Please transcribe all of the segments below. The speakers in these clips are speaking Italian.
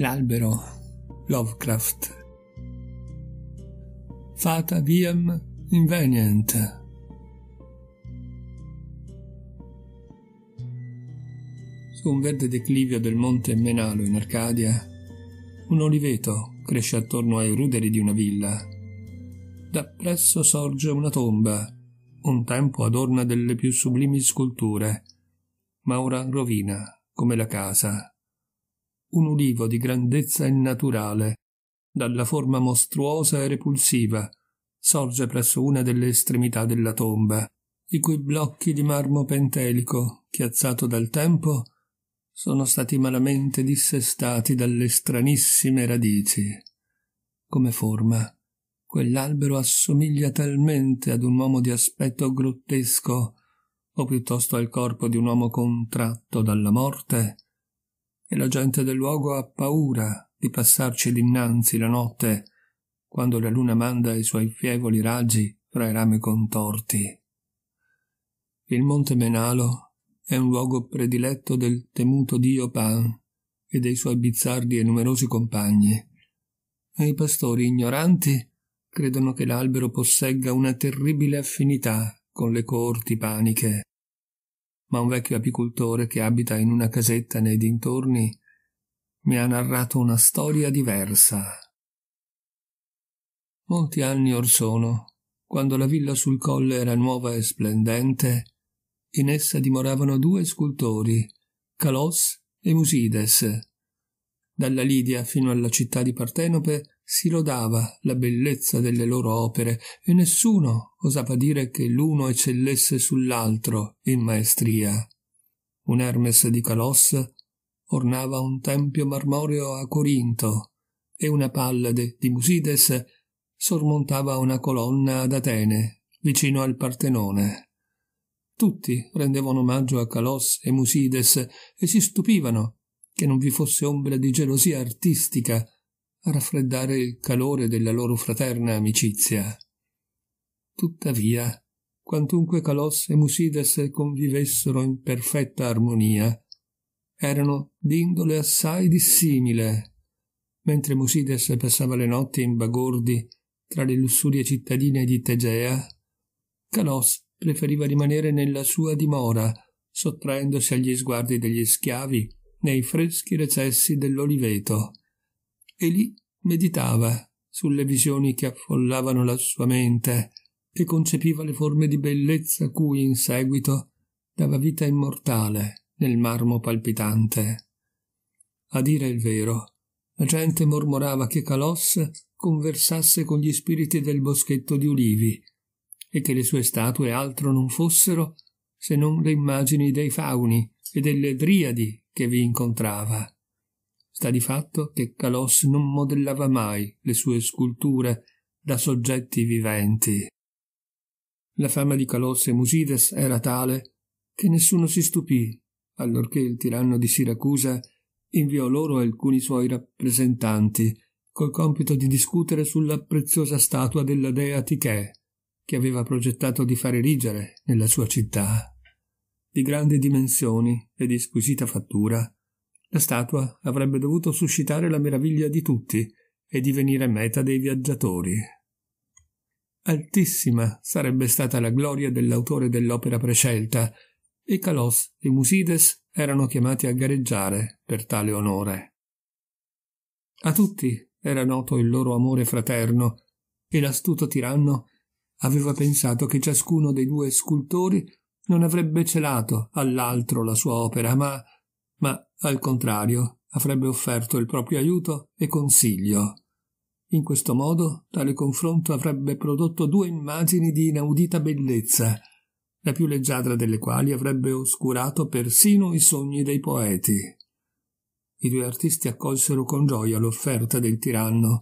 l'albero Lovecraft. Fata viam invenient. Su un verde declivio del monte Menalo in Arcadia, un oliveto cresce attorno ai ruderi di una villa. Da presso sorge una tomba, un tempo adorna delle più sublimi sculture, ma ora rovina come la casa un ulivo di grandezza innaturale. Dalla forma mostruosa e repulsiva sorge presso una delle estremità della tomba, i cui blocchi di marmo pentelico, chiazzato dal tempo, sono stati malamente dissestati dalle stranissime radici. Come forma, quell'albero assomiglia talmente ad un uomo di aspetto grottesco, o piuttosto al corpo di un uomo contratto dalla morte, e la gente del luogo ha paura di passarci dinanzi la notte quando la luna manda i suoi fievoli raggi fra i rami contorti. Il monte Menalo è un luogo prediletto del temuto dio Pan e dei suoi bizzardi e numerosi compagni. E i pastori ignoranti credono che l'albero possegga una terribile affinità con le corti paniche ma un vecchio apicoltore che abita in una casetta nei dintorni mi ha narrato una storia diversa. Molti anni or sono, quando la villa sul colle era nuova e splendente, in essa dimoravano due scultori, Calos e Musides. Dalla Lidia fino alla città di Partenope si lodava la bellezza delle loro opere e nessuno osava dire che l'uno eccellesse sull'altro in maestria. Un Hermes di Calos ornava un tempio marmoreo a Corinto e una Pallade di Musides sormontava una colonna ad Atene, vicino al Partenone. Tutti rendevano omaggio a Calos e Musides e si stupivano che non vi fosse ombra di gelosia artistica a raffreddare il calore della loro fraterna amicizia. Tuttavia, quantunque Calos e Musides convivessero in perfetta armonia, erano d'indole assai dissimile. Mentre Musides passava le notti in bagordi tra le lussurie cittadine di Tegea, Calos preferiva rimanere nella sua dimora, sottraendosi agli sguardi degli schiavi nei freschi recessi dell'oliveto e lì meditava sulle visioni che affollavano la sua mente e concepiva le forme di bellezza cui in seguito dava vita immortale nel marmo palpitante. A dire il vero, la gente mormorava che Calos conversasse con gli spiriti del boschetto di ulivi e che le sue statue altro non fossero se non le immagini dei fauni e delle driadi che vi incontrava. Sta di fatto che Calos non modellava mai le sue sculture da soggetti viventi. La fama di Calos e Musides era tale che nessuno si stupì allorché il tiranno di Siracusa inviò loro alcuni suoi rappresentanti col compito di discutere sulla preziosa statua della dea Tichè che aveva progettato di far erigere nella sua città. Di grandi dimensioni e di squisita fattura, la statua avrebbe dovuto suscitare la meraviglia di tutti e divenire meta dei viaggiatori. Altissima sarebbe stata la gloria dell'autore dell'opera prescelta, e Calos e Musides erano chiamati a gareggiare per tale onore. A tutti era noto il loro amore fraterno, e l'astuto tiranno aveva pensato che ciascuno dei due scultori non avrebbe celato all'altro la sua opera, ma ma al contrario avrebbe offerto il proprio aiuto e consiglio. In questo modo tale confronto avrebbe prodotto due immagini di inaudita bellezza, la più leggiadra delle quali avrebbe oscurato persino i sogni dei poeti. I due artisti accolsero con gioia l'offerta del tiranno,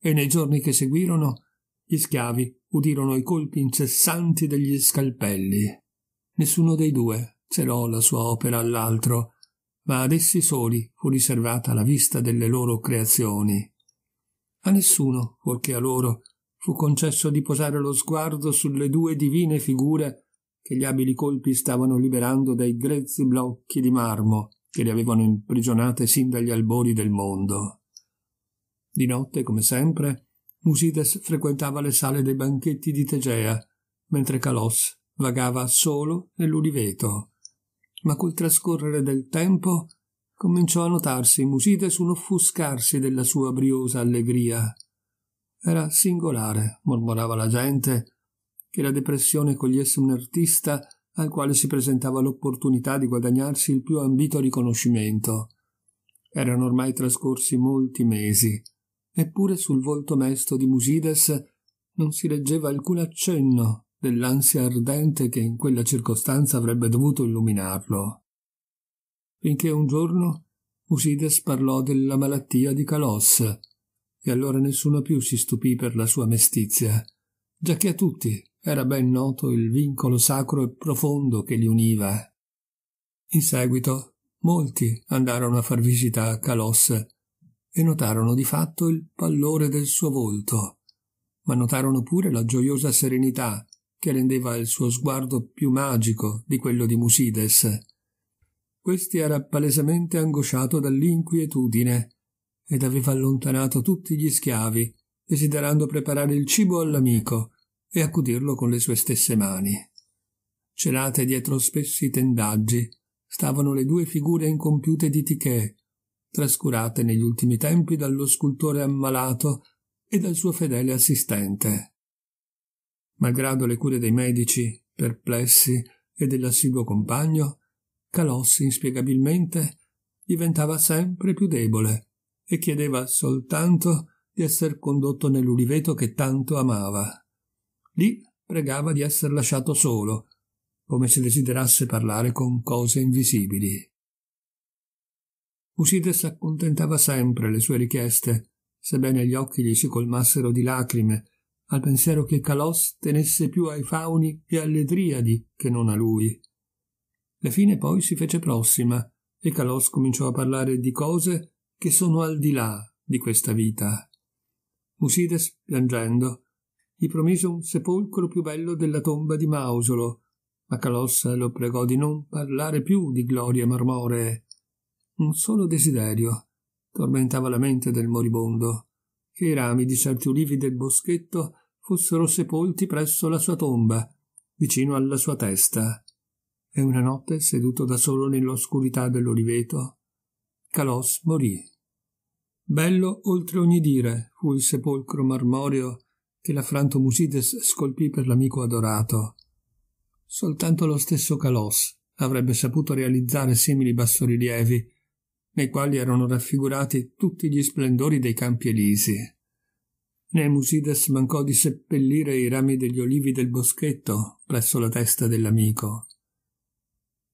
e nei giorni che seguirono gli schiavi udirono i colpi incessanti degli scalpelli. Nessuno dei due celò la sua opera all'altro, ma ad essi soli fu riservata la vista delle loro creazioni. A nessuno, fuorché a loro, fu concesso di posare lo sguardo sulle due divine figure che gli abili colpi stavano liberando dai grezzi blocchi di marmo che le avevano imprigionate sin dagli albori del mondo. Di notte, come sempre, Musides frequentava le sale dei banchetti di Tegea, mentre Calos vagava solo nell'uliveto ma col trascorrere del tempo cominciò a notarsi musite offuscarsi della sua briosa allegria. Era singolare, mormorava la gente, che la depressione cogliesse un artista al quale si presentava l'opportunità di guadagnarsi il più ambito riconoscimento. Erano ormai trascorsi molti mesi, eppure sul volto mesto di Musides non si leggeva alcun accenno dell'ansia ardente che in quella circostanza avrebbe dovuto illuminarlo. Finché un giorno Usides parlò della malattia di Calos, e allora nessuno più si stupì per la sua mestizia, giacché a tutti era ben noto il vincolo sacro e profondo che li univa. In seguito molti andarono a far visita a Calos e notarono di fatto il pallore del suo volto, ma notarono pure la gioiosa serenità che rendeva il suo sguardo più magico di quello di Musides. Questi era palesemente angosciato dall'inquietudine ed aveva allontanato tutti gli schiavi, desiderando preparare il cibo all'amico e accudirlo con le sue stesse mani. Celate dietro spessi tendaggi stavano le due figure incompiute di Tichè, trascurate negli ultimi tempi dallo scultore ammalato e dal suo fedele assistente malgrado le cure dei medici, perplessi, e dell'assiduo compagno, Calossi inspiegabilmente diventava sempre più debole e chiedeva soltanto di essere condotto nell'uliveto che tanto amava. Lì pregava di essere lasciato solo, come se desiderasse parlare con cose invisibili. Usides accontentava sempre le sue richieste, sebbene gli occhi gli si colmassero di lacrime al pensiero che Calos tenesse più ai fauni e alle triadi che non a lui. La fine poi si fece prossima e Calos cominciò a parlare di cose che sono al di là di questa vita. Musides, piangendo, gli promise un sepolcro più bello della tomba di Mausolo, ma Calos lo pregò di non parlare più di glorie marmoree. Un solo desiderio tormentava la mente del moribondo che i rami di certi ulivi del boschetto fossero sepolti presso la sua tomba, vicino alla sua testa. E una notte, seduto da solo nell'oscurità dell'oliveto, Calos morì. Bello oltre ogni dire fu il sepolcro marmoreo che la Franto Musides scolpì per l'amico adorato. Soltanto lo stesso Calos avrebbe saputo realizzare simili bassorilievi nei quali erano raffigurati tutti gli splendori dei campi elisi. Nemusides mancò di seppellire i rami degli olivi del boschetto presso la testa dell'amico.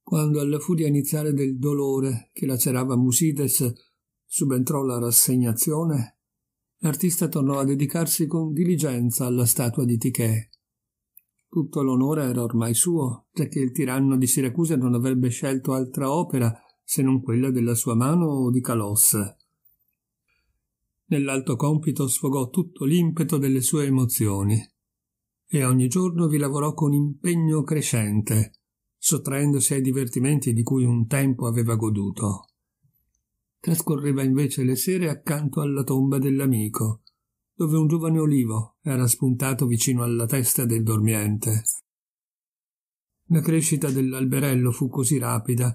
Quando alla furia iniziale del dolore che lacerava Musides subentrò la rassegnazione, l'artista tornò a dedicarsi con diligenza alla statua di Tichè. Tutto l'onore era ormai suo, perché il tiranno di Siracusa non avrebbe scelto altra opera se non quella della sua mano o di Calosse. Nell'alto compito sfogò tutto l'impeto delle sue emozioni e ogni giorno vi lavorò con impegno crescente, sottraendosi ai divertimenti di cui un tempo aveva goduto. Trascorreva invece le sere accanto alla tomba dell'amico, dove un giovane olivo era spuntato vicino alla testa del dormiente. La crescita dell'alberello fu così rapida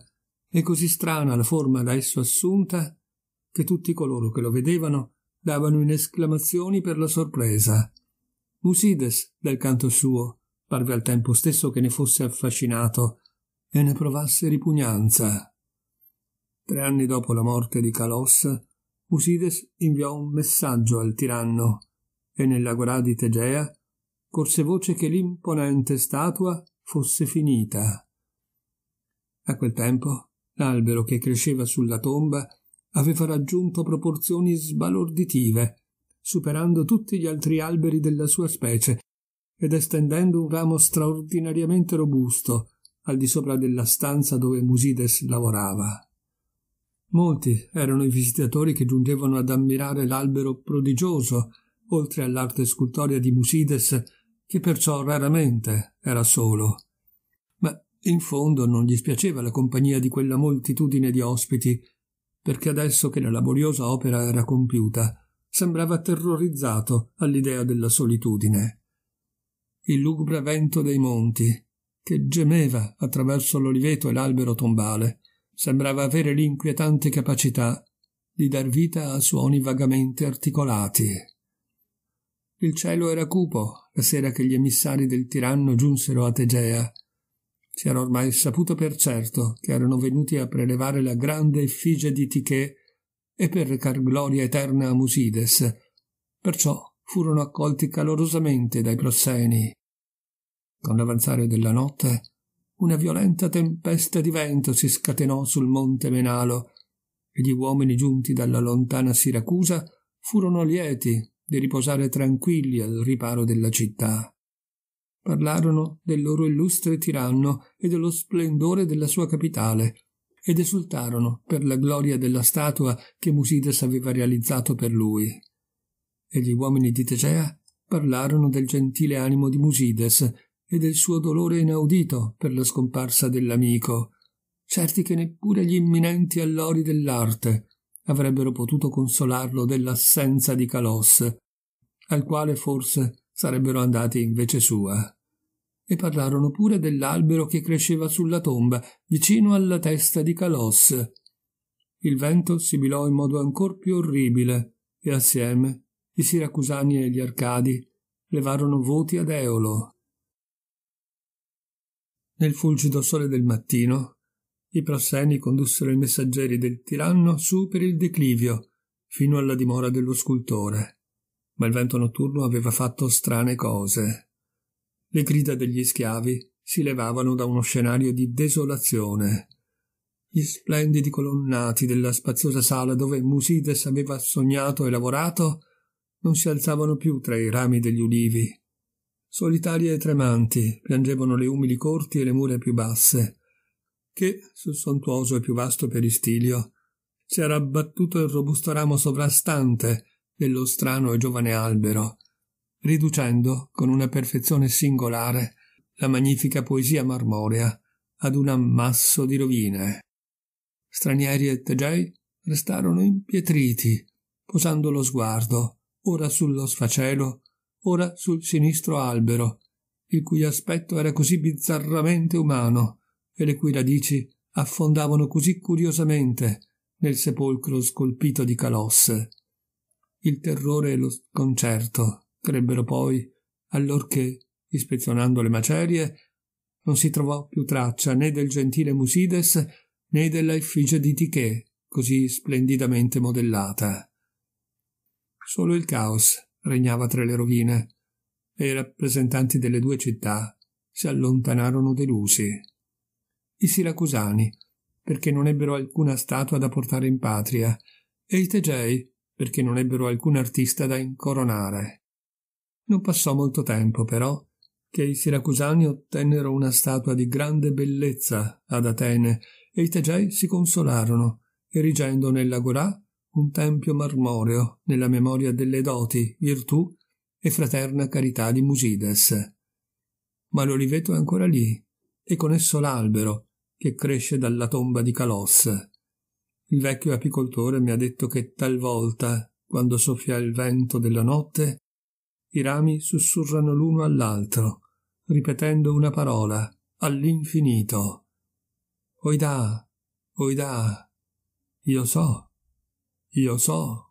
e così strana la forma da esso assunta che tutti coloro che lo vedevano davano in esclamazioni per la sorpresa. Musides, dal canto suo, parve al tempo stesso che ne fosse affascinato e ne provasse ripugnanza. Tre anni dopo la morte di Calos, Musides inviò un messaggio al tiranno e nella guerra di Tegea corse voce che l'imponente statua fosse finita. A quel tempo L'albero che cresceva sulla tomba aveva raggiunto proporzioni sbalorditive, superando tutti gli altri alberi della sua specie ed estendendo un ramo straordinariamente robusto al di sopra della stanza dove Musides lavorava. Molti erano i visitatori che giungevano ad ammirare l'albero prodigioso, oltre all'arte scultorea di Musides, che perciò raramente era solo. In fondo non gli spiaceva la compagnia di quella moltitudine di ospiti, perché adesso che la laboriosa opera era compiuta, sembrava terrorizzato all'idea della solitudine. Il lugubre vento dei monti, che gemeva attraverso l'oliveto e l'albero tombale, sembrava avere l'inquietante capacità di dar vita a suoni vagamente articolati. Il cielo era cupo la sera che gli emissari del tiranno giunsero a Tegea si era ormai saputo per certo che erano venuti a prelevare la grande effigie di Tichè e per recar gloria eterna a Musides, perciò furono accolti calorosamente dai prosseni. Con l'avanzare della notte, una violenta tempesta di vento si scatenò sul monte Menalo e gli uomini giunti dalla lontana Siracusa furono lieti di riposare tranquilli al riparo della città. Parlarono del loro illustre tiranno e dello splendore della sua capitale, ed esultarono per la gloria della statua che Musides aveva realizzato per lui. E gli uomini di Tegea parlarono del gentile animo di Musides e del suo dolore inaudito per la scomparsa dell'amico, certi che neppure gli imminenti allori dell'arte avrebbero potuto consolarlo dell'assenza di Calos, al quale forse sarebbero andati in vece sua. Eh. E parlarono pure dell'albero che cresceva sulla tomba, vicino alla testa di Calos. Il vento sibilò in modo ancor più orribile, e assieme i siracusani e gli arcadi levarono voti ad Eolo. Nel fulgido sole del mattino, i prosseni condussero i messaggeri del tiranno su per il declivio, fino alla dimora dello scultore ma il vento notturno aveva fatto strane cose. Le grida degli schiavi si levavano da uno scenario di desolazione. Gli splendidi colonnati della spaziosa sala dove Musides aveva sognato e lavorato non si alzavano più tra i rami degli ulivi. Solitarie e tremanti piangevano le umili corti e le mura più basse, che, sul sontuoso e più vasto peristilio, si era abbattuto il robusto ramo sovrastante dello strano e giovane albero, riducendo con una perfezione singolare la magnifica poesia marmorea ad un ammasso di rovine. Stranieri e Tegei restarono impietriti, posando lo sguardo ora sullo sfacelo, ora sul sinistro albero, il cui aspetto era così bizzarramente umano e le cui radici affondavano così curiosamente nel sepolcro scolpito di calosse il terrore e lo sconcerto crebbero poi, allorché, ispezionando le macerie, non si trovò più traccia né del gentile Musides né della effigie di Tichè, così splendidamente modellata. Solo il caos regnava tra le rovine e i rappresentanti delle due città si allontanarono delusi. I siracusani, perché non ebbero alcuna statua da portare in patria, e i tegei, perché non ebbero alcun artista da incoronare. Non passò molto tempo, però, che i siracusani ottennero una statua di grande bellezza ad Atene e i Tegei si consolarono, erigendo nell'Agorà un tempio marmoreo nella memoria delle doti, virtù e fraterna carità di Musides. Ma l'oliveto è ancora lì, e con esso l'albero che cresce dalla tomba di Calos. Il vecchio apicoltore mi ha detto che talvolta, quando soffia il vento della notte, i rami sussurrano l'uno all'altro, ripetendo una parola, all'infinito. Oidà, oidà, io so, io so.